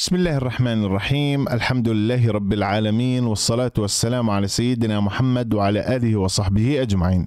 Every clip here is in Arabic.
بسم الله الرحمن الرحيم الحمد لله رب العالمين والصلاة والسلام على سيدنا محمد وعلى آله وصحبه أجمعين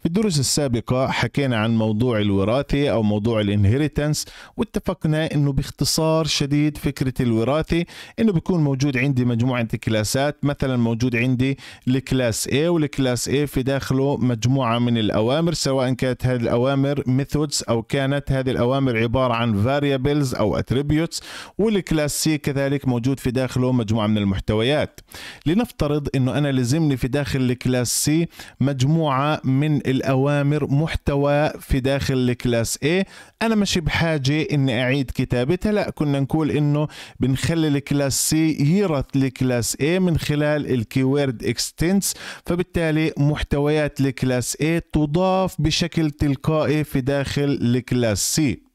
في الدروس السابقة حكينا عن موضوع الوراثة أو موضوع الانهيرتنس واتفقنا أنه باختصار شديد فكرة الوراثة أنه بيكون موجود عندي مجموعة كلاسات مثلا موجود عندي الكلاس A والكلاس A في داخله مجموعة من الأوامر سواء كانت هذه الأوامر methods أو كانت هذه الأوامر عبارة عن variables أو attributes والكلاس C كذلك موجود في داخله مجموعة من المحتويات لنفترض أنه أنا لزمني في داخل الكلاس C مجموعة من الأوامر محتوى في داخل الكلاس A أنا مش بحاجة إني أعيد كتابتها لا كنا نقول إنه بنخلي الكلاس C يرث الكلاس A من خلال الكيورد اكستنس فبالتالي محتويات الكلاس A تضاف بشكل تلقائي في داخل الكلاس C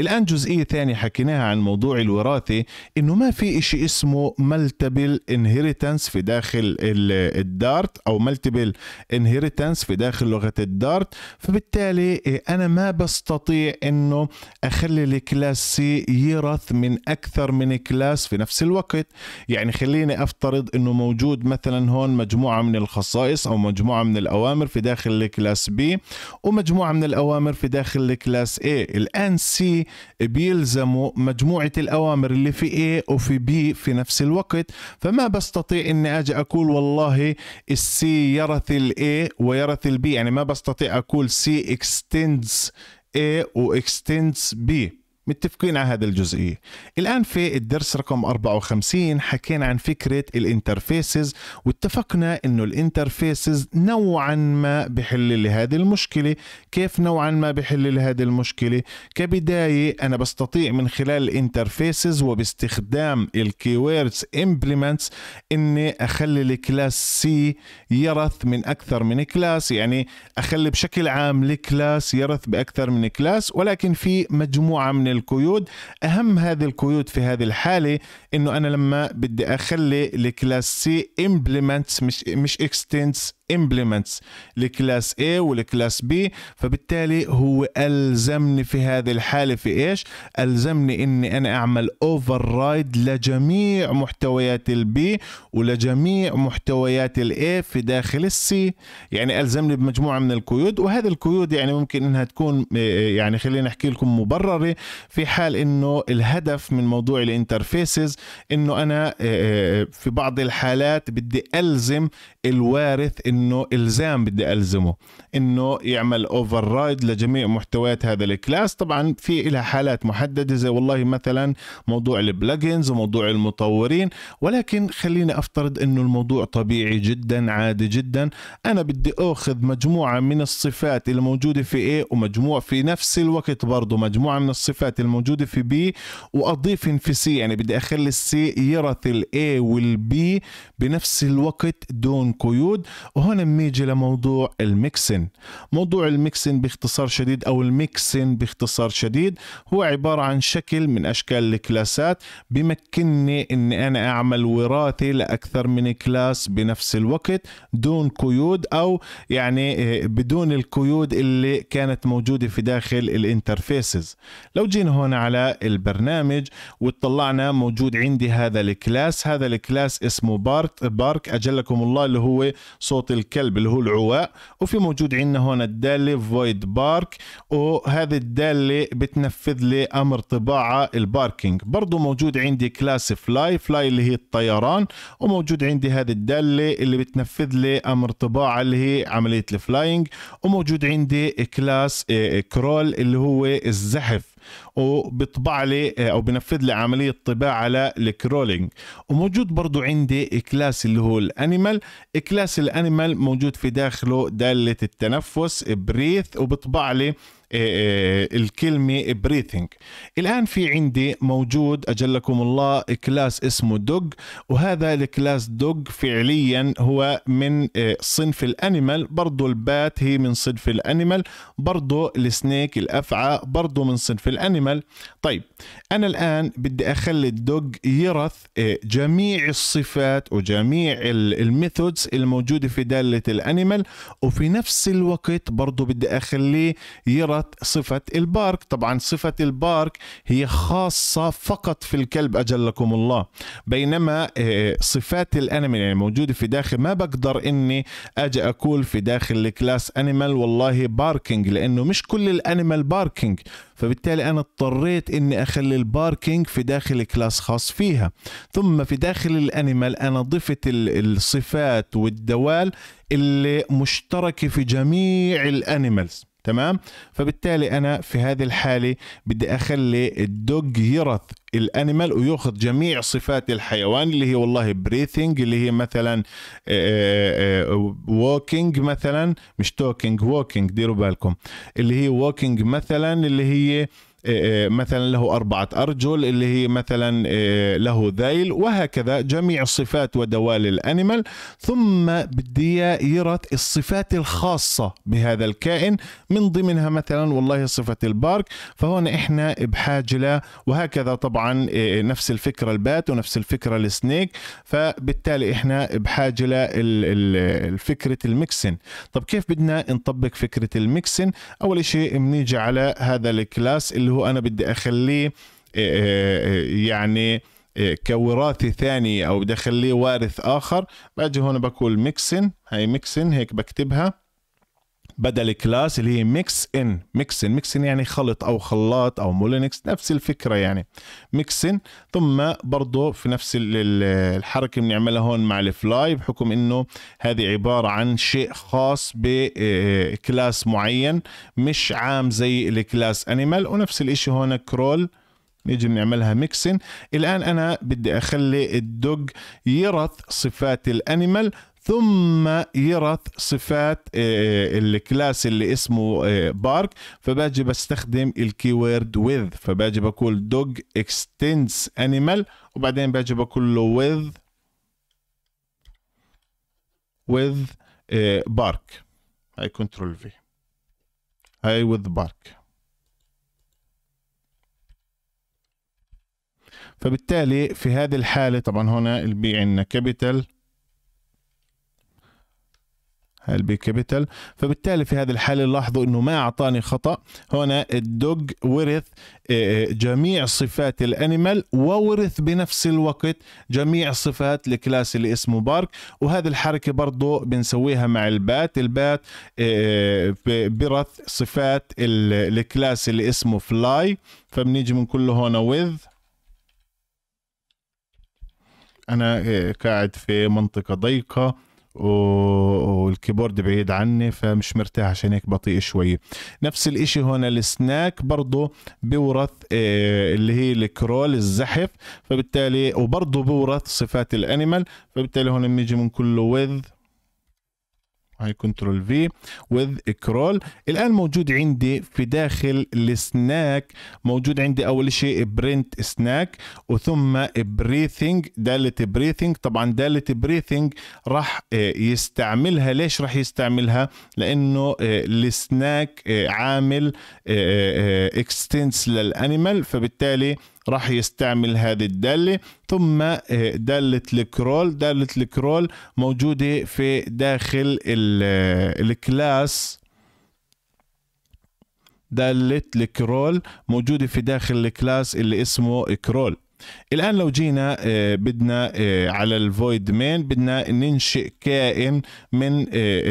الآن جزئية ثانية حكيناها عن موضوع الوراثة إنه ما في إشي اسمه ملتيبل انهيرتنس في داخل الدارت أو ملتيبل انهيرتنس في داخل لغة الدارت فبالتالي إيه، أنا ما بستطيع إنه أخلي الكلاس سي يرث من أكثر من كلاس في نفس الوقت يعني خليني أفترض إنه موجود مثلا هون مجموعة من الخصائص أو مجموعة من الأوامر في داخل الكلاس بي ومجموعة من الأوامر في داخل الكلاس اي الآن سي بيلزموا مجموعة الأوامر اللي في A وفي B في نفس الوقت فما بستطيع إني أجي أقول والله السي يرث الA ويرث B يعني ما بستطيع أقول سي extends A و extends B متفقين على هذا الجزئية الآن في الدرس رقم 54 حكينا عن فكرة الانترفيسز واتفقنا انه الانترفيسز نوعا ما بحل لهذه المشكلة كيف نوعا ما بحل لهذه المشكلة كبداية أنا بستطيع من خلال الانترفيسز وباستخدام الكيوردز امبلمنتس اني اخلي الكلاس سي يرث من اكثر من كلاس يعني اخلي بشكل عام الكلاس يرث باكثر من كلاس ولكن في مجموعة من القيود أهم هذه القيود في هذه الحالة إنه أنا لما بدي أخلي الكلاس سي implements مش مش extends امبلمنتس لكلاس A والكلاس B فبالتالي هو ألزمني في هذه الحالة في إيش؟ ألزمني إني أنا أعمل رايد لجميع محتويات البي ولجميع محتويات الاي في داخل السي يعني ألزمني بمجموعة من القيود وهذه القيود يعني ممكن إنها تكون آه، آه، يعني خلينا أحكي لكم مبررة في حال إنه الهدف من موضوع الانترفيسز إنه أنا آه، في بعض الحالات بدي ألزم الوارث انه الزام بدي الزمه انه يعمل اوفر رايد لجميع محتويات هذا الكلاس طبعا في لها حالات محدده زي والله مثلا موضوع البلجنز وموضوع المطورين ولكن خليني افترض انه الموضوع طبيعي جدا عادي جدا انا بدي اخذ مجموعه من الصفات الموجوده في ايه ومجموع في نفس الوقت برضه مجموعه من الصفات الموجوده في بي واضيف في سي يعني بدي اخلي السي يرث الاي والبي بنفس الوقت دون قيود وهون بنيجي لموضوع الميكسن موضوع الميكسن باختصار شديد أو الميكسن باختصار شديد هو عبارة عن شكل من أشكال الكلاسات بمكنني أني أنا أعمل وراثة لأكثر من كلاس بنفس الوقت دون قيود أو يعني آه، بدون القيود اللي كانت موجودة في داخل الانترفيسز لو جينا هون على البرنامج وطلعنا موجود عندي هذا الكلاس هذا الكلاس اسمه بارك بارك أجلكم الله اللي اللي هو صوت الكلب اللي هو العواء وفي موجود عندنا هون الداله فويد بارك وهذه الداله بتنفذ لي امر طباعه الباركينج برضه موجود عندي كلاس فلاي فلاي اللي هي الطيران وموجود عندي هذه الداله اللي بتنفذ لي امر طباعه اللي هي عمليه الفلاينج وموجود عندي كلاس آه، كرول اللي هو الزحف وبطبع لي آه، او بنفذ لي عمليه طباعه للكرولينج وموجود برضو عندي كلاس اللي هو الانيمال كلاس الانيمال موجود في داخله داله التنفس بريث وبطبع لي إيه، إيه، الكلمة بريثنج الآن في عندي موجود أجلكم الله كلاس اسمه دوج وهذا الكلاس دوج فعليا هو من إيه، صنف الأنيمال برضو البات هي من صنف الأنيمال برضو السنيك الأفعى برضو من صنف الأنيمال طيب أنا الآن بدي أخلي الدوج يرث جميع الصفات وجميع الميثودز الموجودة في دالة الأنيمال وفي نفس الوقت برضو بدي أخليه يرث ذكرت صفة البارك طبعا صفة البارك هي خاصة فقط في الكلب أجلكم الله بينما آه، صفات الأنيمال يعني موجودة في داخل ما بقدر إني أجي أقول في داخل الكلاس أنيمال والله باركينج لأنه مش كل الأنيمال باركينج فبالتالي أنا اضطريت إني أخلي الباركينج في داخل كلاس خاص فيها ثم في داخل الأنيمال أنا ضفت الصفات والدوال اللي مشتركة في جميع الأنيمالز تمام فبالتالي انا في هذه الحاله بدي اخلي الدوج يرث الانيمال وياخذ جميع صفات الحيوان اللي هي والله بريثنج اللي هي مثلا ووكينج آه، آه، آه، مثلا مش توكينج ووكينج ديروا بالكم اللي هي ووكينج مثلا اللي هي إيه، إيه، مثلا له أربعة أرجل اللي هي مثلا إيه، له ذيل وهكذا جميع صفات ودوال الأنيمال ثم بدي يرت الصفات الخاصة بهذا الكائن من ضمنها مثلا والله صفة البارك فهون إحنا بحاجة له وهكذا طبعا نفس الفكرة البات ونفس الفكرة السنيك فبالتالي إحنا بحاجة لفكرة المكسن طب كيف بدنا نطبق فكرة المكسن أول شيء بنيجي على هذا الكلاس اللي اللي هو انا بدي اخليه آه، آه، آه، يعني كوراثي ثاني او بدي اخليه وارث اخر باجي هون بقول ميكسن هاي ميكسن هيك بكتبها بدل كلاس اللي هي ميكس ان ميكسن ميكسن يعني خلط او خلاط او مولينكس نفس الفكره يعني ميكسن ثم برضه في نفس الحركه بنعملها هون مع الفلاي بحكم انه هذه عباره عن شيء خاص بكلاس آه، معين مش عام زي الكلاس انيمال ونفس الاشي هون كرول نيجي بنعملها ميكسن الان انا بدي اخلي الدوج يرث صفات الانيمال ثم يرث صفات آه، آه، الكلاس اللي اسمه بارك آه، فباجي بستخدم الكيورد with فباجي بقول dog extends animal وبعدين باجي بقول له with with بارك هاي كنترول في هاي with بارك فبالتالي في هذه الحالة طبعا هنا البي عندنا كابيتال البي كابيتال فبالتالي في هذه الحاله لاحظوا انه ما اعطاني خطا هنا الدوج ورث آه، آه، جميع صفات الانيمال وورث بنفس الوقت جميع صفات الكلاس اللي اسمه بارك وهذه الحركه برضه بنسويها مع البات البات آه، برث صفات الكلاس اللي اسمه فلاي فبنيجي بنقول له هون وذ انا قاعد في منطقه ضيقه والكيبورد بعيد عني فمش مرتاح عشان هيك بطيء شوي نفس الاشي هون السناك برضه بورث آه، اللي هي الكرول الزحف فبالتالي وبرضه بورث صفات الانيمال فبالتالي هون بنيجي من كله وذ هاي كنترول في وذ كرول الان موجود عندي في داخل السناك موجود عندي اول شيء برنت سناك وثم بريثنج داله بريثنج طبعا داله بريثنج راح آه، يستعملها ليش راح يستعملها لانه آه، السناك آه، عامل اكستنس للانيمال فبالتالي راح يستعمل هذه الدالة ثم آه، دالة الكرول دالة الكرول موجودة في داخل آه، الكلاس دالة الكرول موجودة في داخل الكلاس اللي اسمه كرول الان لو جينا آه، بدنا آه، على الفويد مين بدنا ننشئ كائن من آه،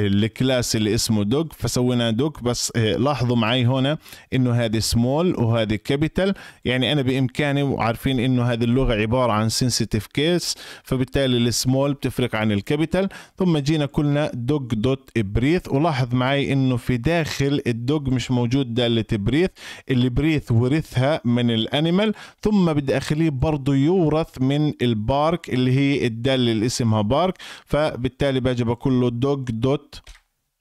الكلاس اللي اسمه دوج فسوينا دوج بس لاحظوا معي هنا انه هذه سمول وهذه كابيتال يعني انا بامكاني وعارفين انه هذه اللغه عباره عن سنسيتيف كيس فبالتالي السمول بتفرق عن الكابيتال ثم جينا قلنا دوج دوت بريث ولاحظ معي انه في داخل الدوج مش موجود داله بريث اللي بريث ورثها من الانيمال ثم بدي اخليه برضه يورث من البارك اللي هي الدالة اللي اسمها بارك فبالتالي باجي بقول له دوج دوت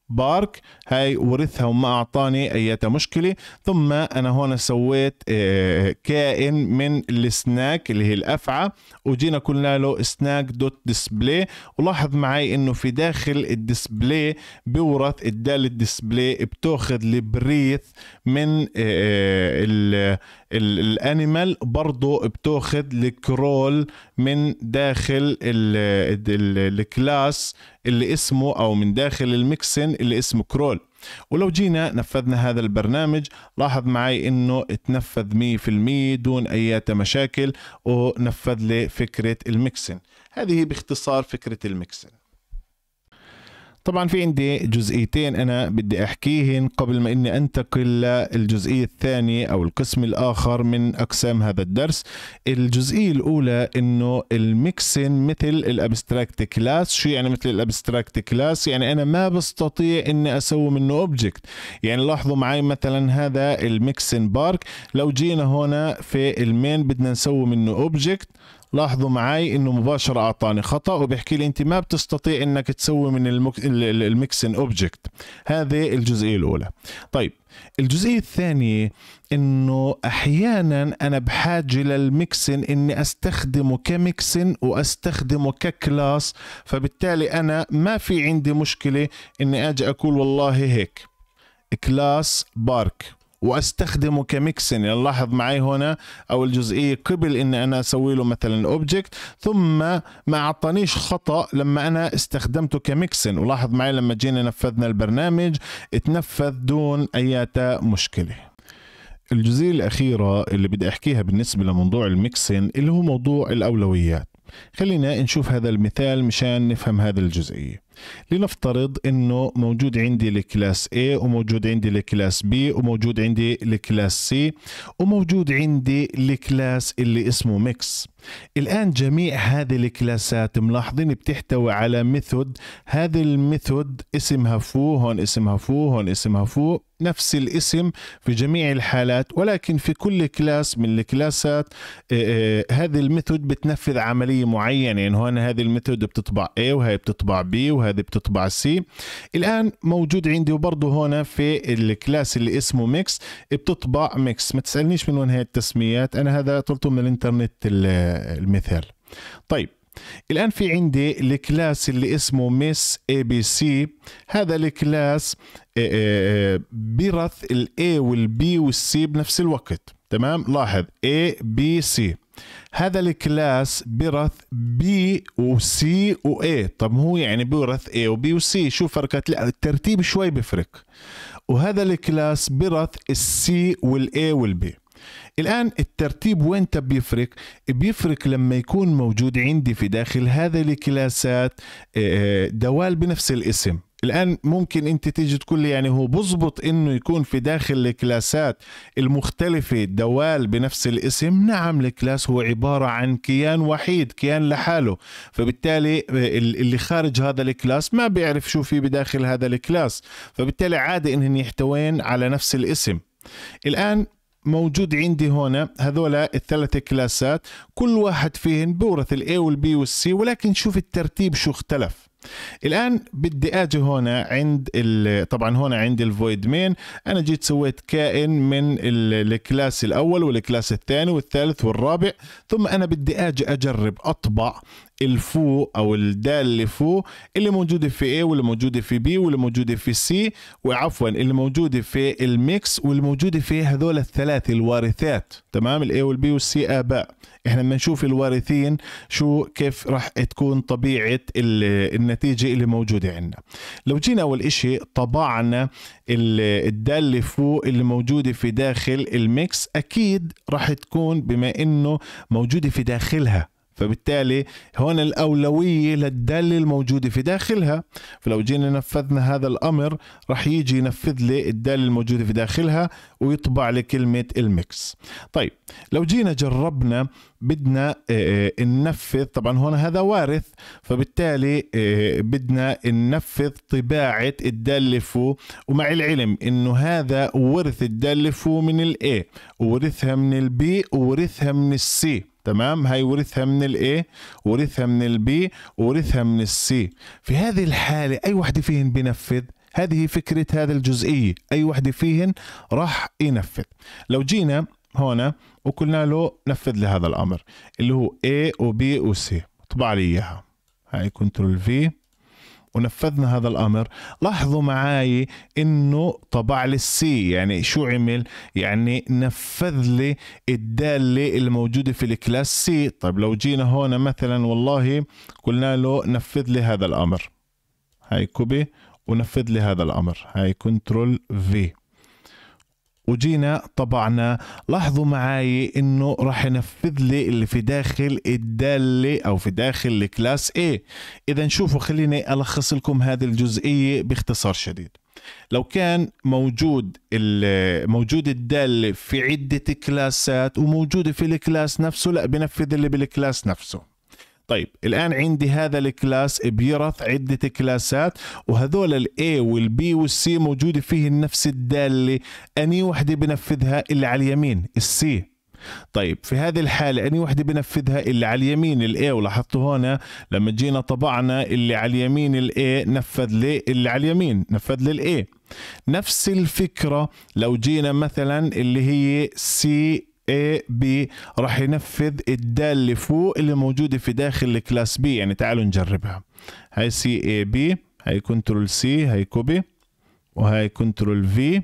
بارك هاي ورثها وما أعطاني أي مشكلة ثم أنا هون سويت آه، كائن من السناك اللي هي الأفعى وجينا قلنا له سناك دوت ديسبلاي ولاحظ معي أنه في داخل الديسبلاي بورث الدال الديسبلاي بتاخذ البريث من آه، الانيمال برضو بتاخذ الكرول من داخل الكلاس اللي اسمه او من داخل المكسن اللي اسمه كرول ولو جينا نفذنا هذا البرنامج لاحظ معي انه تنفذ 100% دون اي مشاكل ونفذ لي فكره المكسن هذه باختصار فكره المكسن طبعا في عندي جزئيتين انا بدي احكيهن قبل ما اني انتقل للجزئيه الثانيه او القسم الاخر من اقسام هذا الدرس الجزئيه الاولى انه الميكسن مثل الابستراكت كلاس شو يعني مثل الابستراكت كلاس يعني انا ما بستطيع اني اسوي منه اوبجكت يعني لاحظوا معي مثلا هذا الميكسن بارك لو جينا هنا في المين بدنا نسوي منه اوبجكت لاحظوا معي انه مباشره اعطاني خطا وبيحكي لي انت ما بتستطيع انك تسوي من الميكسن المكسن اوبجكت هذه الجزئيه الاولى طيب الجزئيه الثانيه انه احيانا انا بحاجه للميكسن اني استخدمه كميكسن واستخدمه ككلاس فبالتالي انا ما في عندي مشكله اني اجي اقول والله هيك كلاس بارك واستخدمه كميكسن لاحظ معي هنا او الجزئيه قبل ان انا اسوي له مثلا اوبجكت ثم ما اعطانيش خطا لما انا استخدمته كميكسن ولاحظ معي لما جينا نفذنا البرنامج اتنفذ دون اي مشكله الجزئية الأخيرة اللي بدي أحكيها بالنسبة لموضوع الميكسن اللي هو موضوع الأولويات خلينا نشوف هذا المثال مشان نفهم هذه الجزئية لنفترض انه موجود عندي الكلاس A وموجود عندي الكلاس B وموجود عندي الكلاس C وموجود عندي الكلاس اللي اسمه ميكس الان جميع هذه الكلاسات ملاحظين بتحتوي على ميثود هذه الميثود اسمها فو هون اسمها فو هون اسمها فو نفس الاسم في جميع الحالات ولكن في كل كلاس من الكلاسات آه، آه، هذه الميثود بتنفذ عمليه معينه يعني هون هذه الميثود بتطبع A وهي بتطبع B وهي وهذه بتطبع سي الآن موجود عندي وبرضه هون في الكلاس اللي اسمه ميكس بتطبع ميكس ما تسألنيش من وين هي التسميات أنا هذا طلته من الإنترنت المثال طيب الآن في عندي الكلاس اللي اسمه ميس اي بي سي هذا الكلاس آه، آه، آه، بيرث الاي والبي والسي بنفس الوقت تمام لاحظ اي بي سي هذا الكلاس برث بي وسي واي طب هو يعني بيرث اي وبي وسي شو فرقت لا الترتيب شوي بفرق وهذا الكلاس برث السي والاي والبي الآن الترتيب وين بيفرق؟ بيفرق لما يكون موجود عندي في داخل هذه الكلاسات آه، آه، دوال بنفس الاسم الان ممكن انت تيجي تقول لي يعني هو بزبط انه يكون في داخل الكلاسات المختلفه دوال بنفس الاسم نعم الكلاس هو عباره عن كيان وحيد كيان لحاله فبالتالي آه، اللي خارج هذا الكلاس ما بيعرف شو في بداخل هذا الكلاس فبالتالي عادي انهم يحتوين على نفس الاسم الان موجود عندي هنا هذولا الثلاث كلاسات كل واحد فيهن بورث الاي والبي والسي ولكن شوف الترتيب شو اختلف الان بدي اجي هنا عند طبعا هنا عند الفويد مين انا جيت سويت كائن من الكلاس الاول والكلاس الثاني والثالث والرابع ثم انا بدي اجي اجرب اطبع الفوق او الدال اللي فوق اللي موجوده في A واللي موجوده في B واللي موجوده في C وعفوا اللي موجوده في الميكس واللي موجوده في هذول الثلاث الوارثات تمام ال A وال B وال C اباء احنا بدنا نشوف الوارثين شو كيف راح تكون طبيعه النتيجه اللي موجوده عندنا لو جينا اول إشي طبعنا الدال اللي فوق اللي موجوده في داخل الميكس اكيد راح تكون بما انه موجوده في داخلها فبالتالي هون الأولوية للدالة الموجودة في داخلها فلو جينا نفذنا هذا الأمر رح يجي ينفذ لي الدالة الموجودة في داخلها ويطبع لي كلمة الميكس طيب لو جينا جربنا بدنا آه، آه، ننفذ طبعا هون هذا وارث فبالتالي آه، بدنا ننفذ طباعة الدالة فو ومع العلم انه هذا ورث الدالة فو من الاي وورثها من البي وورثها من السي تمام هاي ورثها من الاي ورثها من البي ورثها من السي في هذه الحالة أي وحدة فيهن بينفذ هذه فكرة هذا الجزئية أي وحدة فيهن راح ينفذ لو جينا هون وقلنا له نفذ لهذا الأمر اللي هو A و B و C طبع لي إياها هاي كنترول في ونفذنا هذا الامر لاحظوا معي انه طبع لي السي يعني شو عمل يعني نفذ لي الداله الموجوده في الكلاس سي طيب لو جينا هون مثلا والله قلنا له نفذ لي هذا الامر هاي كوبي ونفذ لي هذا الامر هاي كنترول في وجينا طبعنا لاحظوا معاي انه راح ينفذ لي اللي في داخل الدالة او في داخل الكلاس A اذا شوفوا خليني الخص لكم هذه الجزئية باختصار شديد لو كان موجود موجود الدالة في عدة كلاسات وموجودة في الكلاس نفسه لا بنفذ اللي بالكلاس نفسه طيب الآن عندي هذا الكلاس بيرث عدة كلاسات وهذول الاي A والسي B C موجودة فيه نفس الدالة أني وحدة بنفذها اللي على اليمين السي طيب في هذه الحالة أني وحدة بنفذها اللي على اليمين الـ A ولاحظتوا هون لما جينا طبعنا اللي على اليمين الـ A نفذ لي اللي على اليمين نفذ لي A نفس الفكرة لو جينا مثلا اللي هي C A B راح ينفذ الدالة اللي فوق اللي موجودة في داخل الكلاس B يعني تعالوا نجربها هاي C A B هاي كنترول C هاي كوبي وهاي كنترول V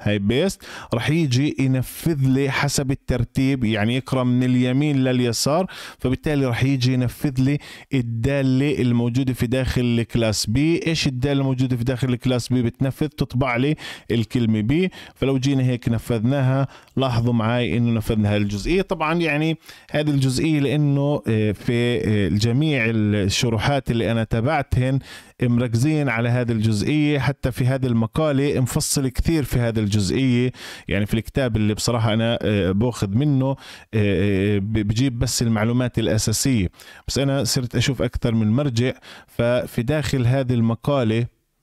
هاي بيست رح يجي ينفذ لي حسب الترتيب يعني يقرا من اليمين لليسار فبالتالي رح يجي ينفذ لي الداله الموجوده في داخل الكلاس بي ايش الداله الموجوده في داخل الكلاس بي بتنفذ تطبع لي الكلمه بي فلو جينا هيك نفذناها لاحظوا معي انه نفذنا هذه الجزئيه طبعا يعني هذه الجزئيه لانه آه، في آه، جميع الشروحات اللي انا تابعتهن مركزين على هذه الجزئية حتى في هذه المقالة مفصل كثير في هذه الجزئية يعني في الكتاب اللي بصراحة أنا آه، باخذ منه آه، آه، بجيب بس المعلومات الأساسية بس أنا صرت أشوف أكثر من مرجع ففي داخل هذه المقالة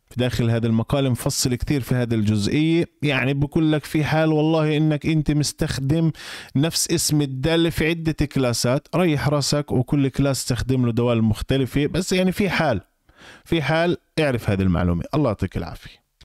في داخل هذا المقال مفصل كثير في هذه الجزئية يعني بقول لك في حال والله انك انت مستخدم نفس اسم الدالة في عدة كلاسات ريح راسك وكل كلاس تستخدم له دوال مختلفة بس يعني في حال في حال اعرف هذه المعلومة الله يعطيك العافية